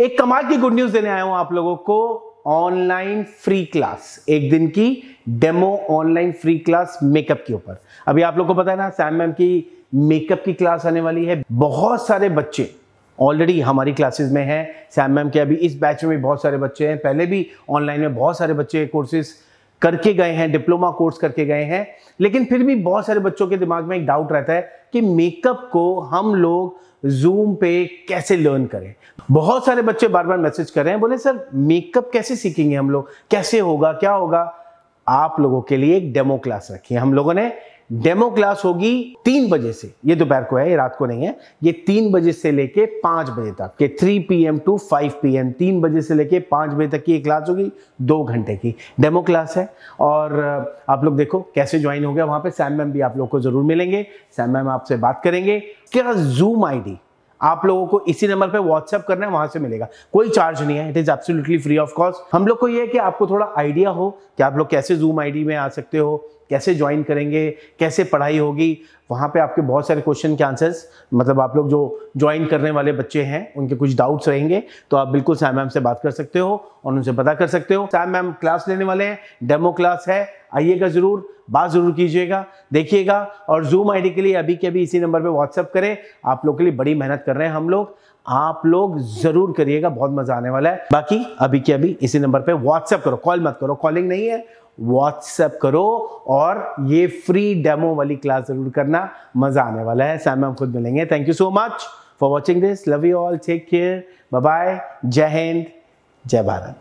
एक कमाल की गुड न्यूज देने आया हूं आप लोगों को ऑनलाइन फ्री क्लास एक दिन की demo online free class makeup के ऊपर अभी आप लोग को पता है ना सैम मैम की मेकअप की क्लास आने वाली है बहुत सारे बच्चे ऑलरेडी हमारी क्लासेस में हैं सैम मैम के अभी इस बैच में भी बहुत सारे बच्चे हैं पहले भी ऑनलाइन में बहुत सारे बच्चे कोर्सेज़ करके गए हैं डिप्लोमा कोर्स करके गए हैं लेकिन फिर भी बहुत सारे बच्चों के दिमाग में एक डाउट रहता है कि मेकअप को हम लोग जूम पे कैसे लर्न करें बहुत सारे बच्चे बार बार मैसेज कर रहे हैं बोले सर मेकअप कैसे सीखेंगे हम लोग कैसे होगा क्या होगा आप लोगों के लिए एक डेमो क्लास रखी है हम लोगों ने डेमो क्लास होगी तीन बजे से ये दोपहर को है ये रात को नहीं है ये तीन बजे से लेके पांच बजे तक के three P M to five P M तीन बजे से लेके पांच बजे तक की क्लास होगी दो घंटे की डेमो क्लास है और आप लोग देखो कैसे ज्वाइन हो गया वहां पे सैम मैम भी आप लोग को ज़रूर मिलेंगे सैम मैम आपसे बात करेंगे क्या जूम डी आप लोगों को इसी नंबर पर व्हाट्सअप करना है वहां से मिलेगा कोई चार्ज नहीं है it is absolutely free of cost हम लोग को ये है कि आपको थोड़ा आइडिया हो कि आप लोग कैसे जूम आईडी में आ सकते हो कैसे ज्वाइन करेंगे कैसे पढ़ाई होगी वहाँ पे आपके बहुत सारे क्वेश्चन के आंसर्स मतलब आप लोग जो ज्वाइन करने वाले बच्चे हैं उनके कुछ डाउट्स रहेंगे तो आप बिल्कुल सैम मैम से बात कर सकते हो और उनसे पता कर सकते हो सैम मैम क्लास लेने वाले हैं डेमो क्लास है आइएगा ज़रूर बात ज़रूर कीजिएगा देखिएगा और जूम आई के लिए अभी के अभी इसी नंबर पर व्हाट्सअप करें आप लोग के लिए बड़ी मेहनत कर रहे हैं हम लोग आप लोग ज़रूर करिएगा बहुत मज़ा आने वाला है बाकी अभी के अभी इसी नंबर पर व्हाट्सअप करो कॉल मत करो कॉलिंग नहीं है व्हाट्सएप करो और ये फ्री डेमो वाली क्लास ज़रूर करना मज़ा आने वाला है सैम हम खुद मिलेंगे thank you so much for watching this love you all take care bye जय हिंद जय भारत